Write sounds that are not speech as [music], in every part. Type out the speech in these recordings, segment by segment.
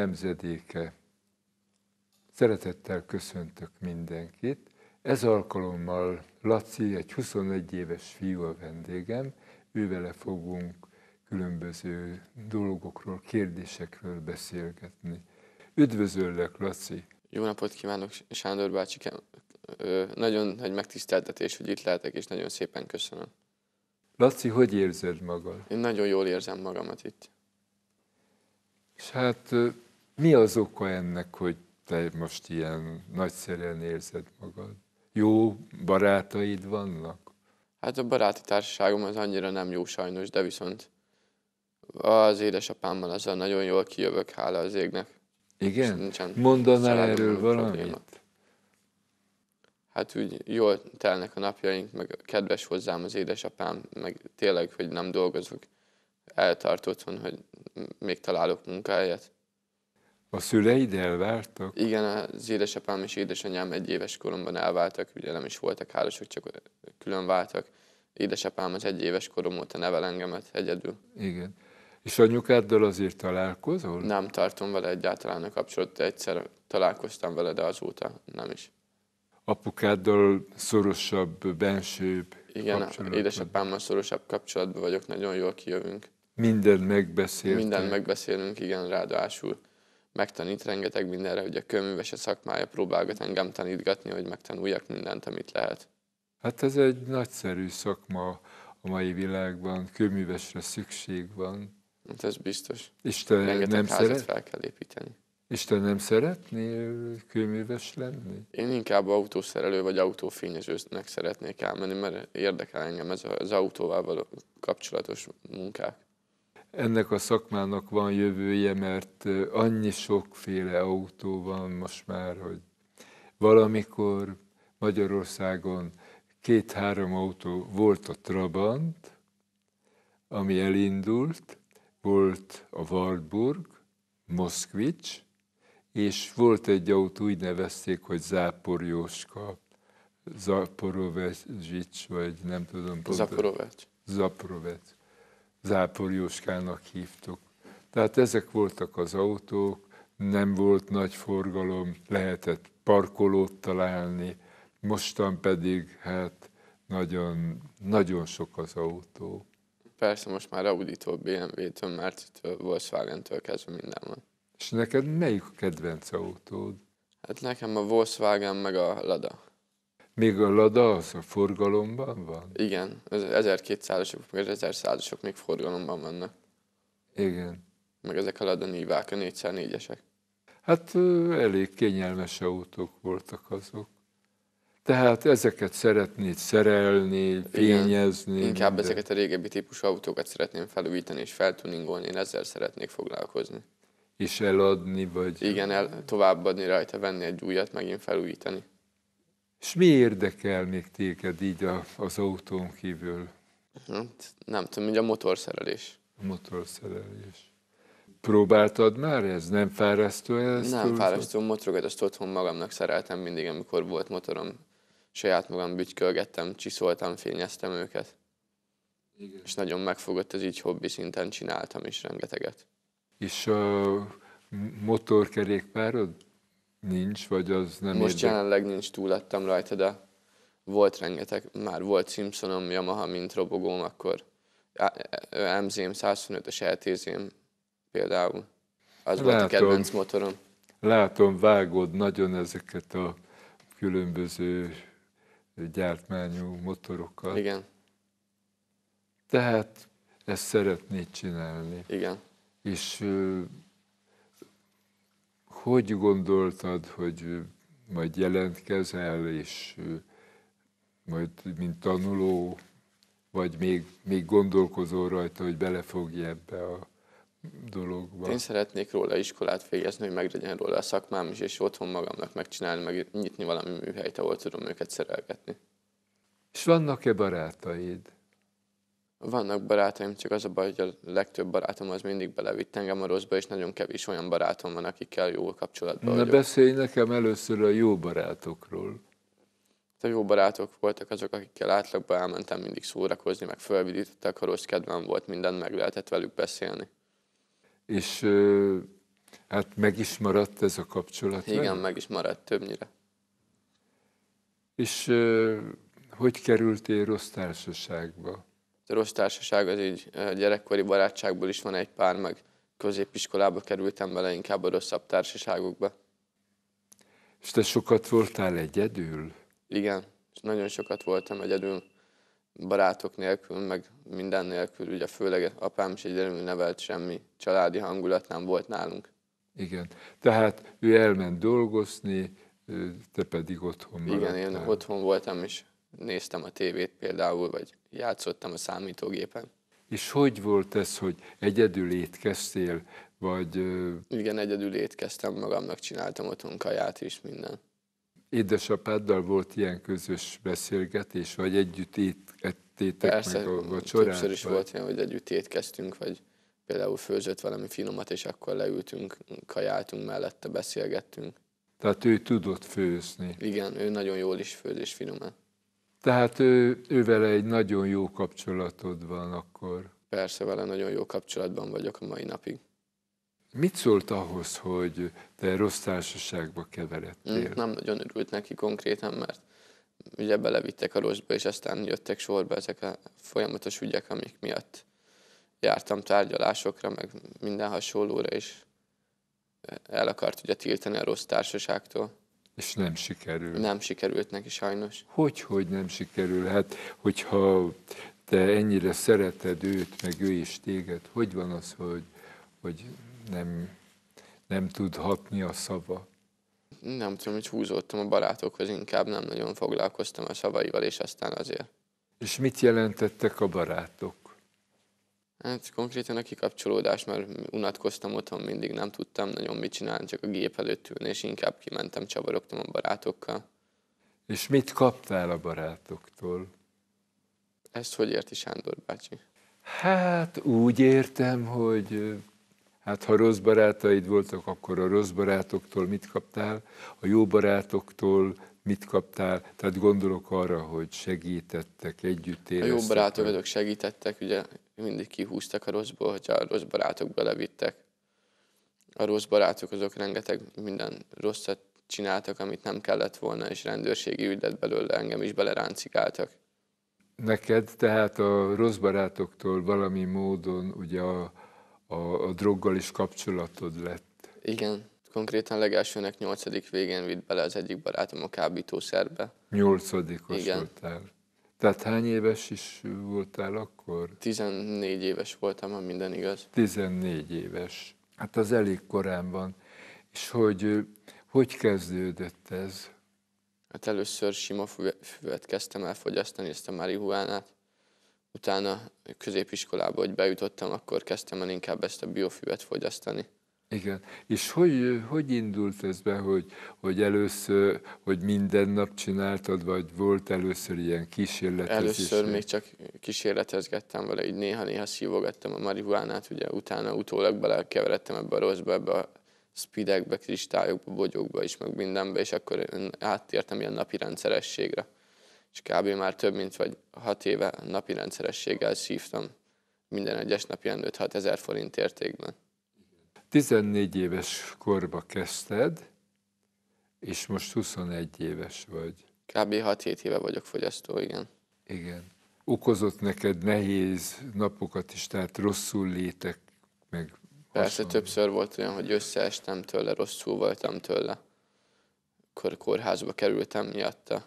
nemzedéke. Szeretettel köszöntök mindenkit. Ez alkalommal Laci, egy 21 éves fiú a vendégem, ővele fogunk különböző dolgokról, kérdésekről beszélgetni. Üdvözöllek, Laci! Jó napot kívánok, Sándor Bácsi! Nagyon nagy megtiszteltetés, hogy itt lehetek, és nagyon szépen köszönöm. Laci, hogy érzed magad? Én nagyon jól érzem magamat itt. És hát mi az oka ennek, hogy te most ilyen nagyszerűen érzed magad? Jó barátaid vannak? Hát a baráti társaságom az annyira nem jó sajnos, de viszont az édesapámmal azzal nagyon jól kijövök, hála az égnek. Igen? Mondanál erről valamit? Problémat. Hát úgy jól telnek a napjaink, meg kedves hozzám az édesapám, meg tényleg, hogy nem dolgozok, eltart otthon, hogy még találok munkahelyet. A szüleid elváltak? Igen, az édesapám és édesanyám egy éves koromban elváltak, ugye nem is voltak házasok, csak külön váltak. Édesapám az egy éves korom óta nevel engemet egyedül. Igen. És anyukáddal azért találkozol? Nem tartom vele egyáltalán a kapcsolatot. Egyszer találkoztam vele, de azóta nem is. Apukáddal szorosabb, bensőbb Igen, édesapámmal szorosabb kapcsolatban vagyok, nagyon jól kijövünk. Minden megbeszélünk. Minden megbeszélünk, igen, ráadásul megtanít rengeteg mindenre, hogy a kőműves a szakmája próbálgat engem tanítgatni, hogy megtanuljak mindent, amit lehet. Hát ez egy nagyszerű szakma a mai világban, kőművesre szükség van. Hát ez biztos. Isten Rengeteg nem házat szeret? fel kell építeni. Isten nem szeretné kőműves lenni? Én inkább autószerelő vagy autófényezőnek szeretnék elmenni, mert érdekel engem ez az autóval való kapcsolatos munkák ennek a szakmának van jövője, mert annyi sokféle autó van most már, hogy valamikor Magyarországon két-három autó volt a Trabant, ami elindult, volt a Wartburg, Moszkvics, és volt egy autó, úgy nevezték, hogy Záporjóska, Zaporovecsics, vagy nem tudom. Zaporovec. Zaporovec. Záporjóskának hívtuk. Tehát ezek voltak az autók, nem volt nagy forgalom, lehetett parkolót találni, mostan pedig hát nagyon, nagyon sok az autó. Persze, most már Audi-tól, BMW-től, Márci-től, Volkswagen-től kezdve minden van. És neked melyik a kedvenc autód? Hát nekem a Volkswagen meg a Lada. Még a Lada az a forgalomban van? Igen, az 1200-asok, meg az 1100-asok még forgalomban vannak. Igen. Meg ezek a Lada nívák, a 404 esek Hát elég kényelmes autók voltak azok. Tehát ezeket szeretnéd szerelni, fényezni. Igen. Inkább de... ezeket a régebbi típusú autókat szeretném felújítani és feltuningolni, én ezzel szeretnék foglalkozni. És eladni, vagy... Igen, el, továbbadni rajta, venni egy újat, megint felújítani. És mi érdekel még téged így a, az autón kívül? Hát, nem tudom, hogy a motorszerelés. A motorszerelés. Próbáltad már ez? Nem fárasztó ez? Nem fárasztó, motorokat azt otthon magamnak szereltem mindig, amikor volt motorom. Saját magam bütykölgettem, csiszoltam, fényeztem őket. Igen. És nagyon megfogott, ez így hobbi szinten csináltam is rengeteget. És a motorkerékpárod Nincs, vagy az nem Most érdek? jelenleg nincs, túl lettem rajta, de volt rengeteg, már volt Simpsonom, Yamaha, mint robogóm, akkor MZM 125-ös ltz például. Az látom, volt a kedvenc motorom. Látom, vágod nagyon ezeket a különböző gyártmányú motorokat. Igen. Tehát ezt szeretnéd csinálni. Igen. És hogy gondoltad, hogy majd jelentkezel, és majd mint tanuló, vagy még, még gondolkozol rajta, hogy belefogj ebbe a dologba? Én szeretnék róla iskolát végezni, hogy meglegyen róla a szakmám is, és otthon magamnak megcsinálni, meg nyitni valami műhelyt, ahol tudom őket szerelgetni. És vannak-e barátaid? Vannak barátaim, csak az a baj, hogy a legtöbb barátom az mindig belevitt engem a rosszba, és nagyon kevés olyan barátom van, akikkel jó kapcsolatban Na vagyok. beszélj nekem először a jó barátokról. A jó barátok voltak azok, akikkel átlagban elmentem mindig szórakozni, meg felvidítettek, ha rossz kedvem volt, mindent meg lehetett velük beszélni. És hát meg is maradt ez a kapcsolat? Igen, meg is maradt többnyire. És hogy kerültél rossz társaságba? rossz Társaság az így gyerekkori barátságból is van egy pár, meg középiskolába kerültem bele, inkább a rosszabb társaságokba. És te sokat voltál egyedül? Igen, és nagyon sokat voltam egyedül, barátok nélkül, meg minden nélkül, ugye főleg apám is egyedül nevelt, semmi családi hangulat nem volt nálunk. Igen, tehát ő elment dolgozni, te pedig otthon maradtál. Igen, én otthon voltam, és néztem a tévét például, vagy játszottam a számítógépen. És hogy volt ez, hogy egyedül étkeztél, vagy... Igen, egyedül étkeztem, magamnak csináltam otthon kaját is, minden. Édesapáddal volt ilyen közös beszélgetés, vagy együtt étkeztétek Persze, meg a vacsorát? többször is vagy? volt ilyen, hogy együtt étkeztünk, vagy például főzött valami finomat, és akkor leültünk, kajáltunk mellette, beszélgettünk. Tehát ő tudott főzni. Igen, ő nagyon jól is főz és finoman. Tehát ő, vele egy nagyon jó kapcsolatod van akkor. Persze, vele nagyon jó kapcsolatban vagyok a mai napig. Mit szólt ahhoz, hogy te rossz társaságba keveredtél? Mm, nem nagyon örült neki konkrétan, mert ugye belevittek a rosszba, és aztán jöttek sorba ezek a folyamatos ügyek, amik miatt jártam tárgyalásokra, meg minden hasonlóra, és el akart ugye tiltani a rossz társaságtól. És nem sikerült. Nem sikerült neki sajnos. Hogy, hogy nem sikerül? Hát, hogyha te ennyire szereted őt, meg ő is téged, hogy van az, hogy, hogy nem, nem tud hatni a szava? Nem tudom, hogy húzódtam a barátokhoz, inkább nem nagyon foglalkoztam a szavaival, és aztán azért. És mit jelentettek a barátok? Hát konkrétan a kikapcsolódás, mert unatkoztam otthon mindig, nem tudtam nagyon mit csinálni, csak a gép előtt ülni, és inkább kimentem, csavarogtam a barátokkal. És mit kaptál a barátoktól? Ezt hogy érti Sándor bácsi? Hát úgy értem, hogy hát ha rossz barátaid voltak, akkor a rossz barátoktól mit kaptál, a jó barátoktól mit kaptál, tehát gondolok arra, hogy segítettek, együtt éreztek. A jó barátok segítettek, ugye mindig kihúztak a rosszból, hogyha a rossz barátok belevittek. A rossz barátok azok rengeteg minden rosszat csináltak, amit nem kellett volna, és rendőrségi ügylet belőle engem is beleráncigáltak. Neked tehát a rossz barátoktól valami módon ugye a, a, a droggal is kapcsolatod lett. Igen. Konkrétan legelsőnek nyolcadik végén vitt bele az egyik barátom a kábítószerbe. Nyolcadikos Igen. voltál. Tehát hány éves is voltál akkor? 14 éves voltam, ha minden igaz. 14 éves. Hát az elég korán van. És hogy, hogy kezdődött ez? Hát először sima füvet kezdtem el fogyasztani, ezt a marihuánát. Utána középiskolába, hogy bejutottam, akkor kezdtem el inkább ezt a biofüvet fogyasztani. Igen. És hogy, hogy indult ez be, hogy, hogy először, hogy minden nap csináltad, vagy volt először ilyen kísérletezés? Először még csak kísérletezgettem vele, így néha-néha szívogattam a marihuánát, ugye utána utólag belekeveredtem ebbe a rosszba, ebbe a speedekbe, kristályokba, bogyókba is, meg mindenbe, és akkor én áttértem ilyen napi rendszerességre. És kb. már több mint vagy hat éve napi rendszerességgel szívtam minden egyes napi 5-6 ezer forint értékben. 14 éves korba kezdted, és most 21 éves vagy. Kb. 6-7 éve vagyok fogyasztó, igen. Igen. Okozott neked nehéz napokat is, tehát rosszul létek, meg... Persze hasonló. többször volt olyan, hogy összeestem tőle, rosszul voltam tőle. Akkor kórházba kerültem miatta.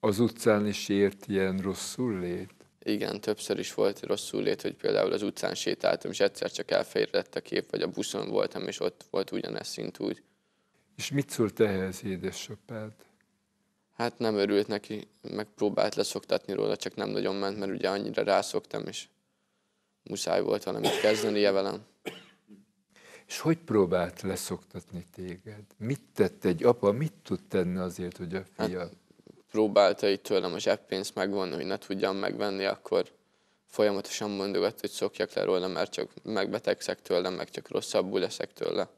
Az utcán is ért ilyen rosszul lét? Igen, többször is volt rosszul lét, hogy például az utcán sétáltam, és egyszer csak elférett a kép, vagy a buszon voltam, és ott volt ugyanez szintúgy. És mit szólt ehhez édesapád? Hát nem örült neki, megpróbált leszoktatni róla, csak nem nagyon ment, mert ugye annyira rászoktam, és muszáj volt valamit kezdenie velem. És hogy próbált leszoktatni téged? Mit tett egy apa, mit tud tenni azért, hogy a hát fia... Hát, próbálta itt tőlem a zseppénzt megvonni, hogy ne tudjam megvenni, akkor folyamatosan mondogat, hogy szokjak le róla, mert csak megbetegszek tőle, meg csak rosszabbul leszek tőle.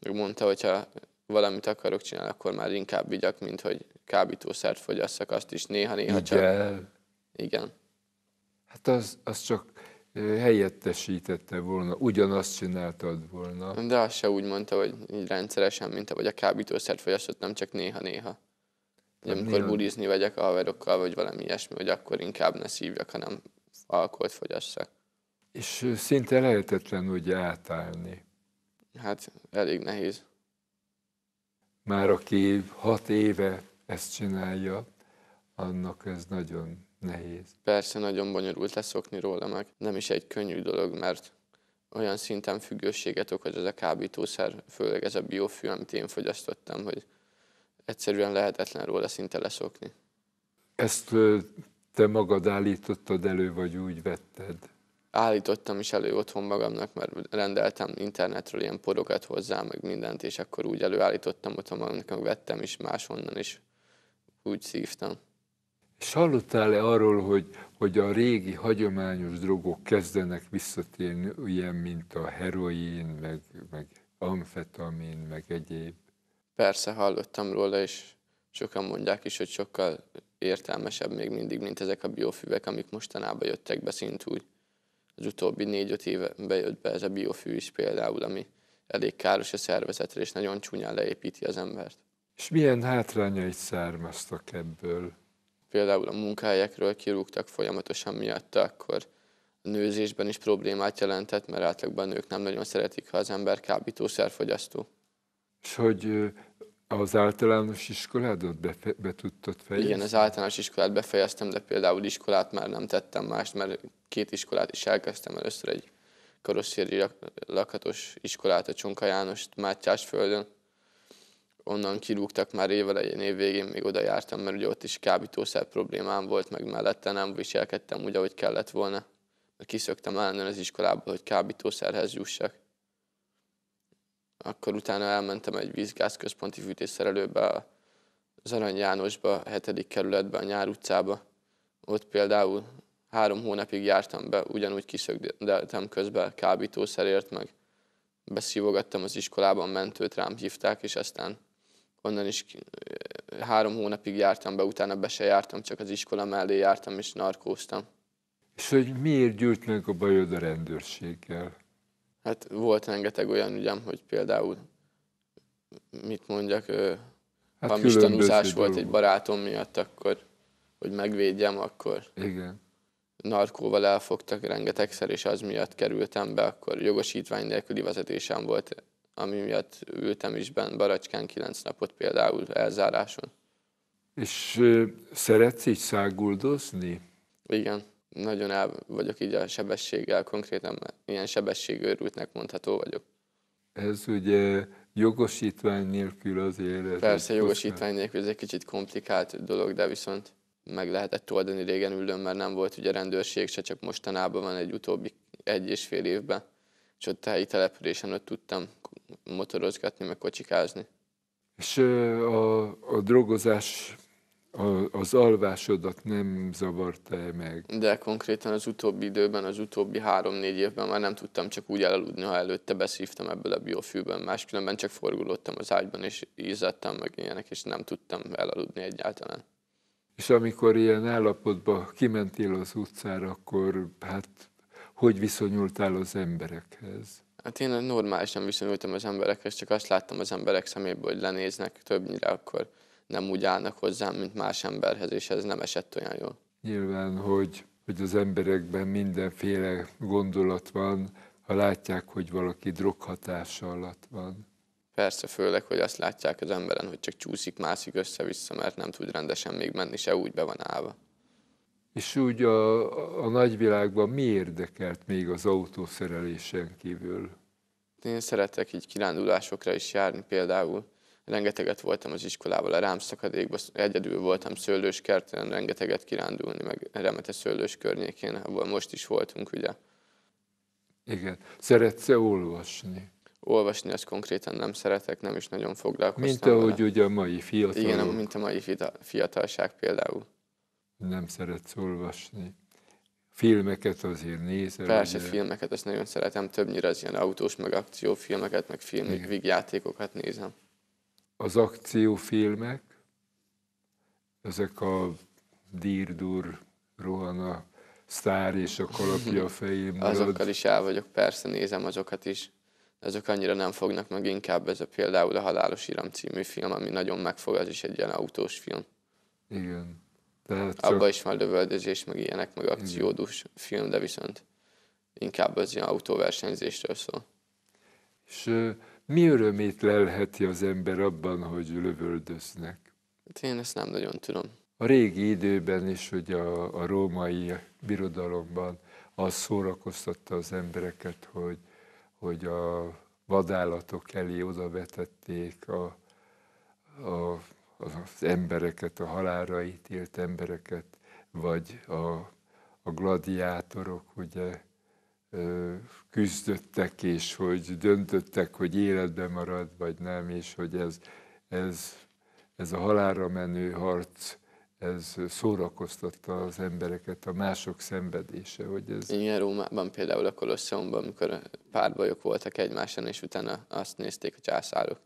Meg mondta, hogy ha valamit akarok csinálni, akkor már inkább igyak, mint hogy kábítószert fogyasszak, azt is néha-néha csak... Igen. Hát az, az csak helyettesítette volna, ugyanazt csináltad volna. De azt se úgy mondta, hogy így rendszeresen, mint ahogy a kábítószert fogyasztott, nem csak néha-néha. Nem amikor budizni vagyok vegyek a haverokkal, vagy valami ilyesmi, hogy akkor inkább ne szívjak, hanem alkoholt fogyassak. És szinte lehetetlen úgy átállni. Hát elég nehéz. Már aki hat éve ezt csinálja, annak ez nagyon nehéz. Persze nagyon bonyolult leszokni róla meg. Nem is egy könnyű dolog, mert olyan szinten függőséget okoz ez a kábítószer, főleg ez a biofű, amit én fogyasztottam, hogy egyszerűen lehetetlen róla szinte leszokni. Ezt te magad állítottad elő, vagy úgy vetted? Állítottam is elő otthon magamnak, mert rendeltem internetről ilyen porokat hozzá, meg mindent, és akkor úgy előállítottam otthon magamnak, meg vettem is máshonnan is. Úgy szívtam. És hallottál-e arról, hogy, hogy a régi hagyományos drogok kezdenek visszatérni, ilyen, mint a heroin, meg, meg amfetamin, meg egyéb? Persze hallottam róla, és sokan mondják is, hogy sokkal értelmesebb még mindig, mint ezek a biofűvek, amik mostanában jöttek be szintúgy. Az utóbbi négy-öt éve bejött be ez a biofű is például, ami elég káros a szervezetre, és nagyon csúnyán leépíti az embert. És milyen hátrányait származtak ebből? Például a munkahelyekről kirúgtak folyamatosan miatt, akkor a nőzésben is problémát jelentett, mert általában a nők nem nagyon szeretik, ha az ember kábítószerfogyasztó. És hogy az általános iskoládat be, be tudtad fejezni? Igen, az általános iskolát befejeztem, de például iskolát már nem tettem mást, mert két iskolát is elkezdtem. Először egy karosszéri lakatos iskolát a Csonka János Mátyásföldön. Onnan kirúgtak már évelején, év végén még oda jártam, mert ugye ott is kábítószer problémám volt, meg mellette nem viselkedtem úgy, ahogy kellett volna. Mert kiszöktem ellenőr az iskolából, hogy kábítószerhez jussak akkor utána elmentem egy vízgázközponti fűtésszerelőbe, az Arany Jánosba, a hetedik kerületbe, a Nyár utcába. Ott például három hónapig jártam be, ugyanúgy kiszögdeltem közben kábítószerért, meg beszívogattam az iskolában, mentőt rám hívták, és aztán onnan is három hónapig jártam be, utána be se jártam, csak az iskola mellé jártam és narkóztam. És hogy miért gyűlt meg a bajod a rendőrséggel? hát volt rengeteg olyan ügyem, hogy például, mit mondjak, hát valami tanúzás volt egy barátom miatt, akkor, hogy megvédjem, akkor Igen. narkóval elfogtak rengetegszer, és az miatt kerültem be, akkor jogosítvány nélküli vezetésem volt, ami miatt ültem is benn Baracskán kilenc napot például elzáráson. És szeretsz így száguldozni? Igen nagyon el vagyok így a sebességgel, konkrétan ilyen sebességőrültnek mondható vagyok. Ez ugye jogosítvány nélkül az élet. Persze, jogosítvány nélkül ez egy kicsit komplikált dolog, de viszont meg lehetett oldani régen ülőn, mert nem volt ugye rendőrség, se csak mostanában van egy utóbbi egy és fél évben, és ott helyi településen ott tudtam motorozgatni, meg kocsikázni. És a, a drogozás a, az alvásodat nem zavarta -e meg? De konkrétan az utóbbi időben, az utóbbi három-négy évben már nem tudtam csak úgy elaludni, ha előtte beszívtam ebből a biofűben. Máskülönben csak forgulottam az ágyban, és ízadtam meg ilyenek, és nem tudtam elaludni egyáltalán. És amikor ilyen állapotba kimentél az utcára, akkor hát hogy viszonyultál az emberekhez? Hát én normálisan viszonyultam az emberekhez, csak azt láttam az emberek szeméből, hogy lenéznek többnyire, akkor nem úgy állnak hozzám, mint más emberhez, és ez nem esett olyan jól. Nyilván, hogy, hogy az emberekben mindenféle gondolat van, ha látják, hogy valaki droghatása alatt van. Persze, főleg, hogy azt látják az emberen, hogy csak csúszik, mászik össze-vissza, mert nem tud rendesen még menni, se úgy be van állva. És úgy a, a nagyvilágban mi érdekelt még az autószerelésen kívül? Én szeretek így kirándulásokra is járni például rengeteget voltam az iskolával a szakadékban, egyedül voltam szőlőskerten, rengeteget kirándulni, meg remete szőlős környékén, ahol most is voltunk, ugye. Igen. szeretsz -e olvasni? Olvasni azt konkrétan nem szeretek, nem is nagyon foglalkoztam. Mint ahogy vele. ugye a mai fiatalok. Igen, mint a mai fiatalság például. Nem szeretsz olvasni. Filmeket azért nézel? Persze, ugye? filmeket azt nagyon szeretem, többnyire az ilyen autós, meg akciófilmeket, meg filmik, vígjátékokat nézem az akciófilmek, ezek a Dírdur rohan a sztár és a kalapja a [laughs] fején Azokkal is el vagyok, persze nézem azokat is. Azok annyira nem fognak meg, inkább ez a például a Halálos Iram című film, ami nagyon megfog, az is egy ilyen autós film. Igen. Tehát csak... Abba is van lövöldözés, meg ilyenek, meg akciódus Igen. film, de viszont inkább az ilyen autóversenyzésről szól. És mi örömét lelheti az ember abban, hogy lövöldöznek? Hát én ezt nem nagyon tudom. A régi időben is, hogy a, a római birodalomban az szórakoztatta az embereket, hogy, hogy a vadállatok elé vetették a, a, az embereket, a halálra ítélt embereket, vagy a, a gladiátorok, ugye, küzdöttek, és hogy döntöttek, hogy életben marad, vagy nem, és hogy ez, ez, ez a halálra menő harc, ez szórakoztatta az embereket, a mások szenvedése, hogy ez... Igen, Rómában például a Kolosszomban, amikor párbajok voltak egymáson, és utána azt nézték a császárok.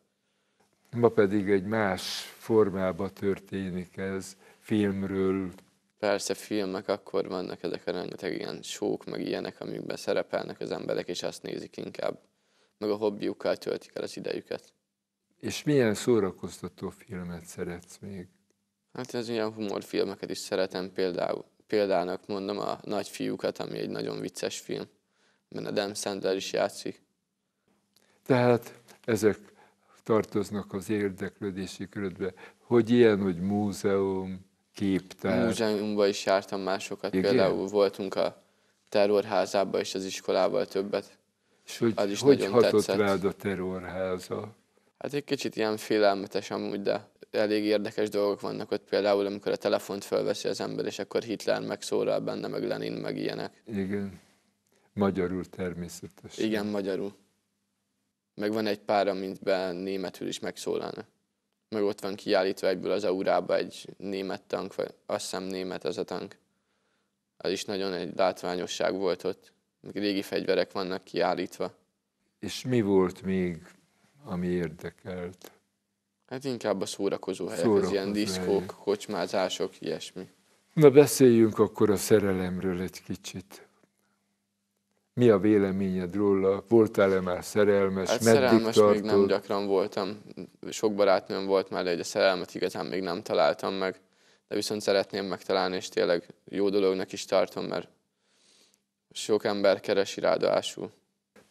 Ma pedig egy más formába történik ez, filmről, persze filmek, akkor vannak ezek a rengeteg ilyen sók, meg ilyenek, amikben szerepelnek az emberek, és azt nézik inkább. Meg a hobbiukkal töltik el az idejüket. És milyen szórakoztató filmet szeretsz még? Hát ez ilyen humorfilmeket is szeretem, például, példának mondom a Nagy fiúkat, ami egy nagyon vicces film, mert Dem Sandler is játszik. Tehát ezek tartoznak az érdeklődési körödbe, hogy ilyen, hogy múzeum, képtár. A múzeumban is jártam másokat, Igen? például voltunk a terrorházában és az iskolával többet. És hogy, az is hogy hatott tetszett. rád a terrorháza? Hát egy kicsit ilyen félelmetes amúgy, de elég érdekes dolgok vannak ott, például amikor a telefont fölveszi az ember, és akkor Hitler megszólal benne, meg Lenin, meg ilyenek. Igen. Magyarul természetesen. Igen, magyarul. Meg van egy pár, amintben németül is megszólalnak meg ott van kiállítva egyből az aurába egy német tank, vagy azt hiszem német az a tank. Az is nagyon egy látványosság volt ott. Még régi fegyverek vannak kiállítva. És mi volt még, ami érdekelt? Hát inkább a szórakozó helyek, szórakozó az ilyen diszkók, kocsmázások, ilyesmi. Na beszéljünk akkor a szerelemről egy kicsit. Mi a véleményed róla? Voltál-e már szerelmes? Hát Meddig szerelmes tartod? még nem gyakran voltam. Sok barátnőm volt már, de egy a szerelmet igazán még nem találtam meg. De viszont szeretném megtalálni, és tényleg jó dolognak is tartom, mert sok ember keresi ráadásul.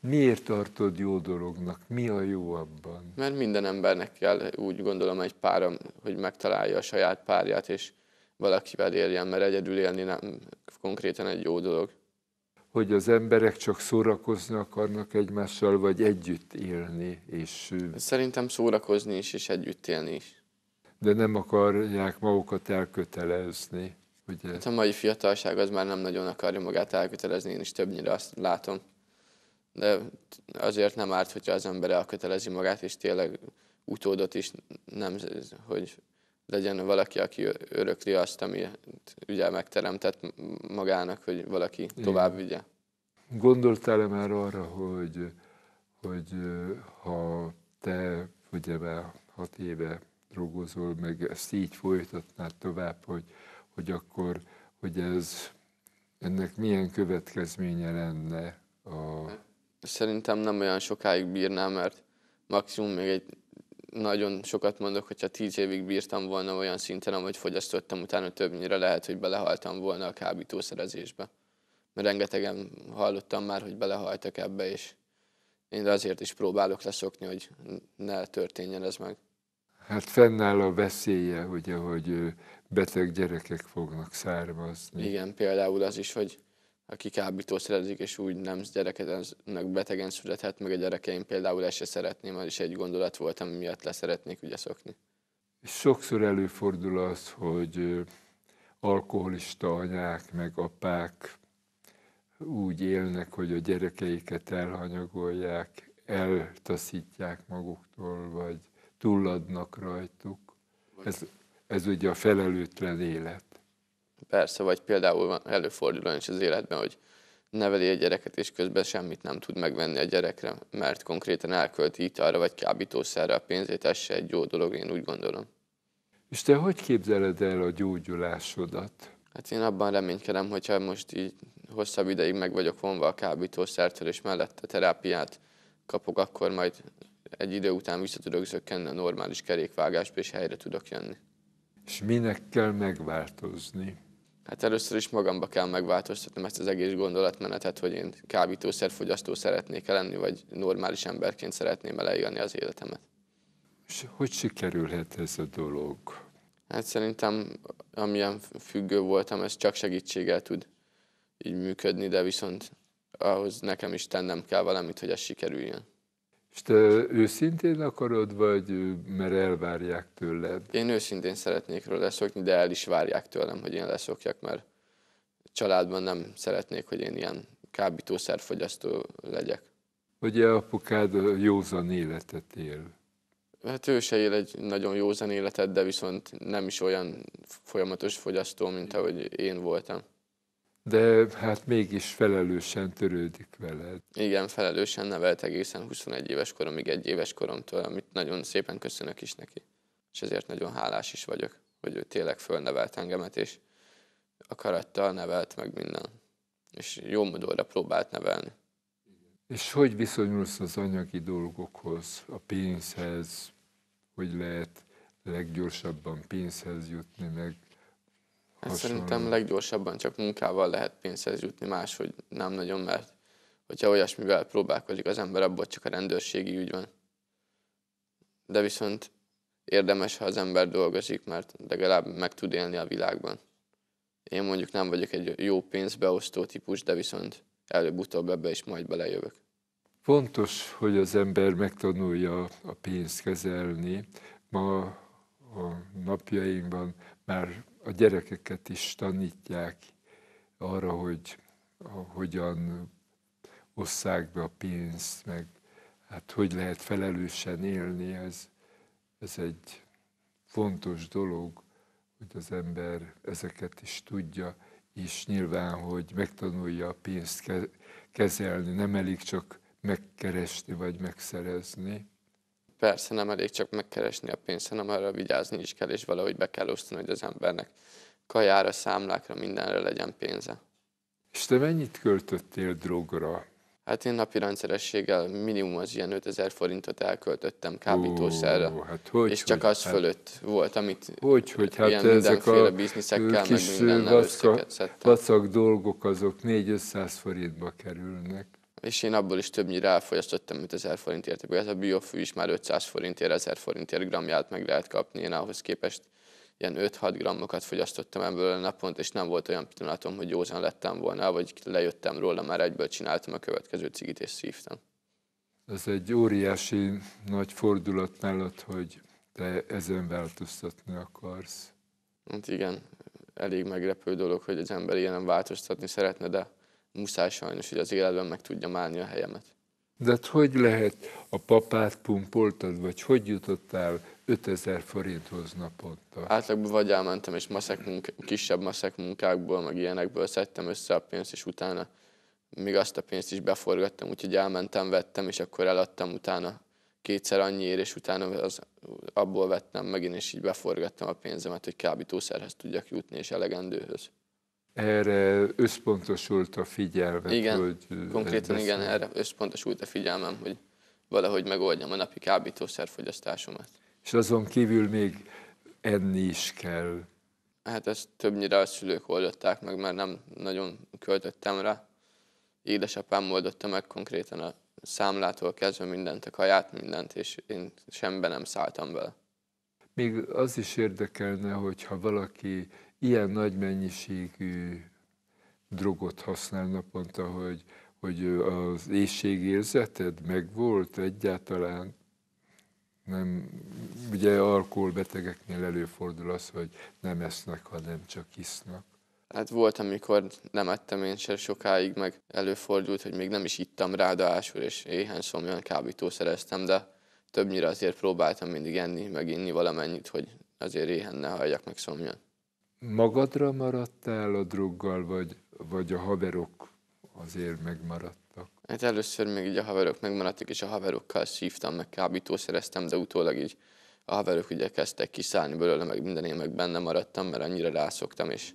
Miért tartod jó dolognak? Mi a jó abban? Mert minden embernek kell, úgy gondolom, egy párom, hogy megtalálja a saját párját, és valakivel éljen, mert egyedül élni nem konkrétan egy jó dolog hogy az emberek csak szórakozni akarnak egymással, vagy együtt élni. És, Szerintem szórakozni is, és együtt élni is. De nem akarják magukat elkötelezni. Ugye? Hát a mai fiatalság az már nem nagyon akarja magát elkötelezni, én is többnyire azt látom. De azért nem árt, hogyha az ember elkötelezi magát, és tényleg utódot is nem, hogy legyen valaki, aki örökli azt, amit ugye megteremtett magának, hogy valaki tovább vigye. Gondoltál-e már arra, hogy, hogy ha te ugye már hat éve drogozol, meg ezt így folytatnád tovább, hogy, hogy akkor, hogy ez, ennek milyen következménye lenne a... Szerintem nem olyan sokáig bírnám, mert maximum még egy nagyon sokat mondok, hogyha tíz évig bírtam volna olyan szinten, amit fogyasztottam, utána többnyire lehet, hogy belehaltam volna a kábítószerezésbe. Mert rengetegen hallottam már, hogy belehaltak ebbe, és én azért is próbálok leszokni, hogy ne történjen ez meg. Hát fennáll a veszélye, ugye, hogy beteg gyerekek fognak származni. Igen, például az is, hogy aki kábítószerezik, és úgy nem gyerekeznek betegen születhet, meg a gyerekeim például ezt se szeretném, az is egy gondolat volt, ami miatt leszeretnék ugye szokni. Sokszor előfordul az, hogy alkoholista anyák meg apák úgy élnek, hogy a gyerekeiket elhanyagolják, eltaszítják maguktól, vagy túladnak rajtuk. Ez, ez ugye a felelőtlen élet. Persze, vagy például előfordul olyan is az életben, hogy neveli egy gyereket, és közben semmit nem tud megvenni a gyerekre, mert konkrétan elkölti italra vagy kábítószerre a pénzét, ez se egy jó dolog, én úgy gondolom. És te hogy képzeled el a gyógyulásodat? Hát én abban reménykedem, hogyha most így hosszabb ideig meg vagyok vonva a kábítószertől, és mellette terápiát kapok, akkor majd egy idő után vissza tudok zökkenni a normális kerékvágásba, és helyre tudok jönni. És minek kell megváltozni? Hát először is magamba kell megváltoztatnom ezt az egész gondolatmenetet, hogy én kábítószerfogyasztó szeretnék -e lenni, vagy normális emberként szeretném elejönni az életemet. És hogy sikerülhet ez a dolog? Hát szerintem, amilyen függő voltam, ez csak segítséggel tud így működni, de viszont ahhoz nekem is tennem kell valamit, hogy ez sikerüljön. És te őszintén akarod, vagy mert elvárják tőled? Én őszintén szeretnék róla leszokni, de el is várják tőlem, hogy én leszokjak, mert családban nem szeretnék, hogy én ilyen kábítószerfogyasztó legyek. Ugye apukád józan életet él. Hát ő se él egy nagyon józan életet, de viszont nem is olyan folyamatos fogyasztó, mint ahogy én voltam de hát mégis felelősen törődik veled. Igen, felelősen nevelt egészen 21 éves koromig, egy éves koromtól, amit nagyon szépen köszönök is neki. És ezért nagyon hálás is vagyok, hogy ő tényleg fölnevelt engemet, és akarattal nevelt meg minden. És jó módonra próbált nevelni. És hogy viszonyulsz az anyagi dolgokhoz, a pénzhez, hogy lehet leggyorsabban pénzhez jutni, meg ez szerintem leggyorsabban csak munkával lehet pénzhez jutni, máshogy nem nagyon, mert hogyha olyasmivel próbálkozik az ember, abból csak a rendőrségi ügy van. De viszont érdemes, ha az ember dolgozik, mert legalább meg tud élni a világban. Én mondjuk nem vagyok egy jó pénzbeosztó típus, de viszont előbb-utóbb ebbe is majd belejövök. Fontos, hogy az ember megtanulja a pénzt kezelni. Ma a napjainkban már a gyerekeket is tanítják arra, hogy hogyan osszák be a pénzt, meg hát hogy lehet felelősen élni, ez, ez egy fontos dolog, hogy az ember ezeket is tudja, és nyilván, hogy megtanulja a pénzt kezelni, nem elég csak megkeresni vagy megszerezni persze nem elég csak megkeresni a pénzt, hanem arra vigyázni is kell, és valahogy be kell osztani, hogy az embernek kajára, számlákra, mindenre legyen pénze. És te mennyit költöttél drogra? Hát én napi rendszerességgel minimum az ilyen 5000 forintot elköltöttem kábítószerre. Ó, hát hogy, és csak hogy, az hát, fölött volt, amit hogy, hogy, hát ilyen ezek a bizniszekkel, kis meg mindennel vacak, dolgok azok 400 forintba kerülnek és én abból is többnyire elfogyasztottam mint 1000 forintért, ez a biofű is már 500 forintért, 1000 forintért gramját meg lehet kapni, én ahhoz képest ilyen 5-6 grammokat fogyasztottam ebből a napon, és nem volt olyan pillanatom, hogy józan lettem volna, vagy lejöttem róla, már egyből csináltam a következő cigit, és szívtam. Ez egy óriási nagy fordulat mellett, hogy te ezen változtatni akarsz. Hát igen, elég meglepő dolog, hogy az ember ilyen változtatni szeretne, de muszáj sajnos, hogy az életben meg tudjam állni a helyemet. De hát hogy lehet a papát pumpoltad, vagy hogy jutottál 5000 forinthoz naponta? Átlagban vagy elmentem, és maszek munka, kisebb maszek munkákból, meg ilyenekből szedtem össze a pénzt, és utána még azt a pénzt is beforgattam, úgyhogy elmentem, vettem, és akkor eladtam utána kétszer annyiért, és utána az, abból vettem megint, és így beforgattam a pénzemet, hogy kábítószerhez tudjak jutni, és elegendőhöz erre összpontosult a figyelmet? Igen, hogy konkrétan beszél. igen, erre összpontosult a figyelmem, hogy valahogy megoldjam a napi kábítószerfogyasztásomat. És azon kívül még enni is kell. Hát ezt többnyire a szülők oldották meg, mert nem nagyon költöttem rá. Édesapám oldotta meg konkrétan a számlától kezdve mindent, a kaját, mindent, és én semben nem szálltam bele. Még az is érdekelne, hogyha valaki ilyen nagy mennyiségű drogot használ naponta, hogy, hogy az éjségérzeted megvolt egyáltalán? Nem, ugye alkoholbetegeknél előfordul az, hogy nem esznek, hanem csak isznak. Hát volt, amikor nem ettem én sem sokáig, meg előfordult, hogy még nem is ittam ráadásul, és éhen szomjan kábítószereztem, de többnyire azért próbáltam mindig enni, meg inni valamennyit, hogy azért éhen ne halljak meg szomjan magadra maradtál a droggal, vagy, vagy a haverok azért megmaradtak? Hát először még így a haverok megmaradtak, és a haverokkal szívtam, meg kábítószereztem, de utólag így a haverok ugye kezdtek kiszállni belőle, meg minden én meg benne maradtam, mert annyira rászoktam, és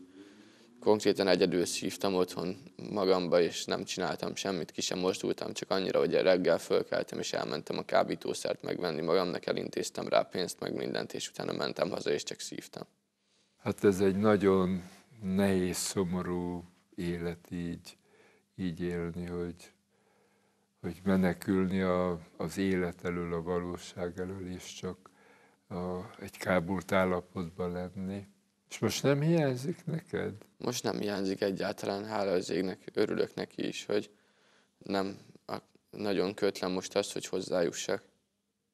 konkrétan egyedül szívtam otthon magamba, és nem csináltam semmit, ki sem mozdultam, csak annyira, hogy reggel fölkeltem, és elmentem a kábítószert megvenni magamnak, elintéztem rá pénzt, meg mindent, és utána mentem haza, és csak szívtam. Hát ez egy nagyon nehéz, szomorú élet így, így élni, hogy, hogy menekülni a, az élet elől, a valóság elől, és csak a, egy kábult állapotban lenni. És most nem hiányzik neked? Most nem hiányzik egyáltalán, hála az égnek, örülök neki is, hogy nem a, nagyon kötlem most azt, hogy hozzájussak.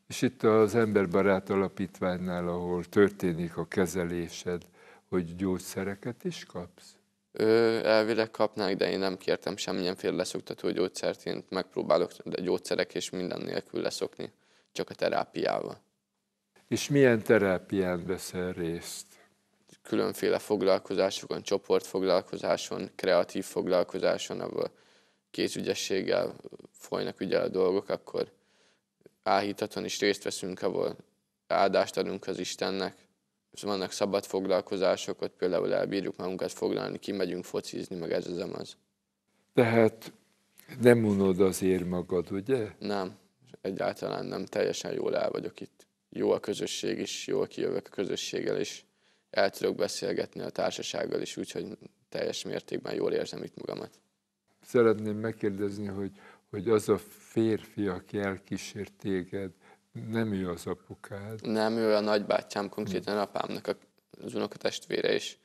És itt az Emberbarát Alapítványnál, ahol történik a kezelésed, hogy gyógyszereket is kapsz? Ö, elvileg kapnák, de én nem kértem semmilyen fél leszoktató gyógyszert, én megpróbálok de gyógyszerek és minden nélkül leszokni, csak a terápiával. És milyen terápián veszel részt? Különféle foglalkozásokon, csoportfoglalkozáson, kreatív foglalkozáson, ahol kézügyességgel folynak ugye a dolgok, akkor áhítaton is részt veszünk, ahol áldást adunk az Istennek, és vannak szabad foglalkozások, ott például elbírjuk magunkat foglalni, kimegyünk focizni, meg ez az amaz. Tehát nem unod azért magad, ugye? Nem, egyáltalán nem, teljesen jól el vagyok itt. Jó a közösség is, jól kijövök a közösséggel, és el tudok beszélgetni a társasággal is, úgyhogy teljes mértékben jól érzem itt magamat. Szeretném megkérdezni, hogy, hogy az a férfi, aki elkísért téged, nem ő az apukád. Nem, ő a nagybátyám, konkrétan hmm. apámnak az unokatestvére, és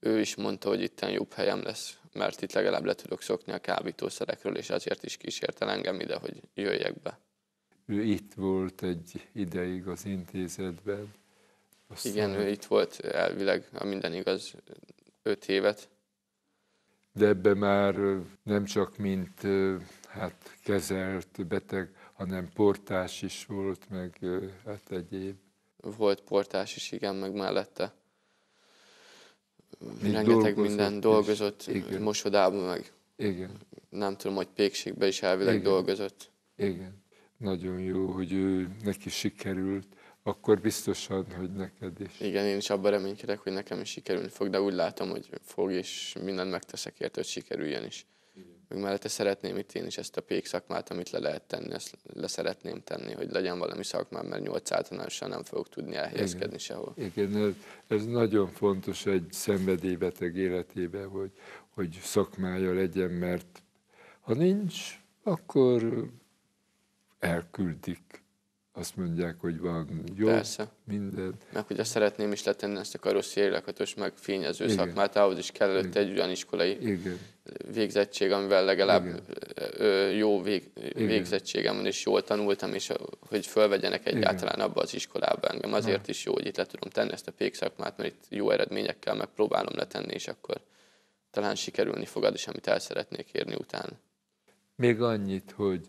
ő is mondta, hogy itten jobb helyem lesz, mert itt legalább le tudok szokni a kábítószerekről, és azért is kísért el engem ide, hogy jöjjek be. Ő itt volt egy ideig az intézetben. Aztán... Igen, ő itt volt elvileg, a minden igaz, öt évet. De ebbe már nem csak mint hát kezelt beteg, hanem portás is volt, meg hát egyéb. Volt portás is, igen, meg mellette. Még Rengeteg dolgozott minden is. dolgozott, igen. mosodában meg. Igen. Nem tudom, hogy pékségben is elvileg igen. dolgozott. Igen. Nagyon jó, hogy ő neki sikerült akkor biztosan, hogy neked is. Igen, én is abban reménykedek, hogy nekem is sikerülni fog, de úgy látom, hogy fog, és mindent megteszek érte, hogy sikerüljön is. Még mellette szeretném itt én is ezt a pék szakmát, amit le lehet tenni, ezt le szeretném tenni, hogy legyen valami szakmám, mert nyolc általánosan nem fogok tudni elhelyezkedni Igen. sehol. Igen, ez, ez nagyon fontos egy szenvedélybeteg életében, hogy, hogy szakmája legyen, mert ha nincs, akkor elküldik azt mondják, hogy van jó, Persze. minden. Meg ugye szeretném is letenni ezt a karosszi lakatos, meg fényező Igen. szakmát, ahhoz is kell előtte egy olyan iskolai Igen. végzettség, amivel legalább Igen. jó vég, Igen. végzettségem van, és jól tanultam, és hogy fölvegyenek egyáltalán abba az iskolába engem. Azért ha. is jó, hogy itt le tudom tenni ezt a szakmát, mert itt jó eredményekkel megpróbálom letenni, és akkor talán sikerülni fogad is, amit el szeretnék érni utána. Még annyit, hogy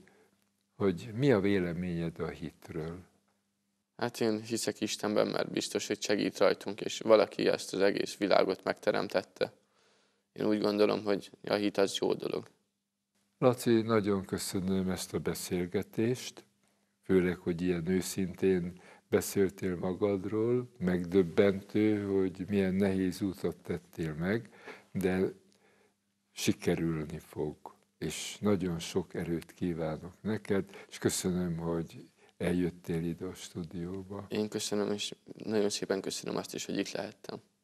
hogy mi a véleményed a hitről? Hát én hiszek Istenben, mert biztos, hogy segít rajtunk, és valaki ezt az egész világot megteremtette. Én úgy gondolom, hogy a hit az jó dolog. Laci, nagyon köszönöm ezt a beszélgetést, főleg, hogy ilyen őszintén beszéltél magadról, megdöbbentő, hogy milyen nehéz útat tettél meg, de sikerülni fog és nagyon sok erőt kívánok neked, és köszönöm, hogy eljöttél ide a stúdióba. Én köszönöm, és nagyon szépen köszönöm azt is, hogy itt lehettem.